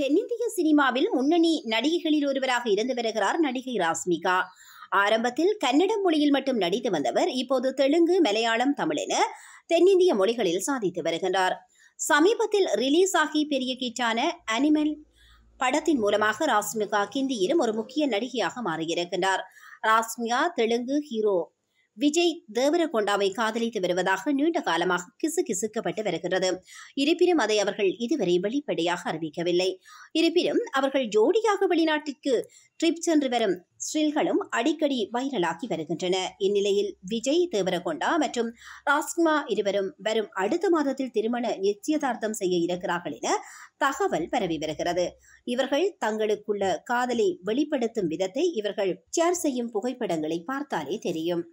தென்னிந்திய சினிமாவில் முன்னணி நடிகைகளில் ஒருவராக இருந்து வருகிறார் நடிகை ராஸ்மிகா ஆரம்பத்தில் கன்னட மொழியில் மட்டும் நடித்து வந்தவர் இப்போது தெலுங்கு மலையாளம் தமிழ் என தென்னிந்திய மொழிகளில் சாதித்து வருகின்றார் சமீபத்தில் ரிலீஸ் ஆகி பெரிய கீச்சான அனிமல் படத்தின் மூலமாக ராஸ்மிகா கிந்தியிலும் ஒரு முக்கிய நடிகையாக மாறியிருக்கின்றார் ராஸ்மிகா தெலுங்கு ஹீரோ விஜய் தேவரகொண்டாவை காதலித்து வருவதாக நீண்ட காலமாக கிசு கிசுக்கப்பட்டு வருகிறது இருப்பினும் அதை அவர்கள் இதுவரை வெளிப்படையாக அறிவிக்கவில்லை இருப்பினும் அவர்கள் ஜோடியாக வெளிநாட்டிற்கு ட்ரிப் சென்று வரும் ஸ்ரீல்களும் அடிக்கடி வைரலாகி வருகின்றன இந்நிலையில் விஜய் தேவரகொண்டா மற்றும் ராஸ்மா இருவரும் வரும் அடுத்த மாதத்தில் திருமண நிச்சயதார்த்தம் செய்ய இருக்கிறார்கள் என தகவல் பரவி வருகிறது இவர்கள் தங்களுக்குள்ள காதலை வெளிப்படுத்தும் விதத்தை இவர்கள் ஷேர் செய்யும் புகைப்படங்களை பார்த்தாலே தெரியும்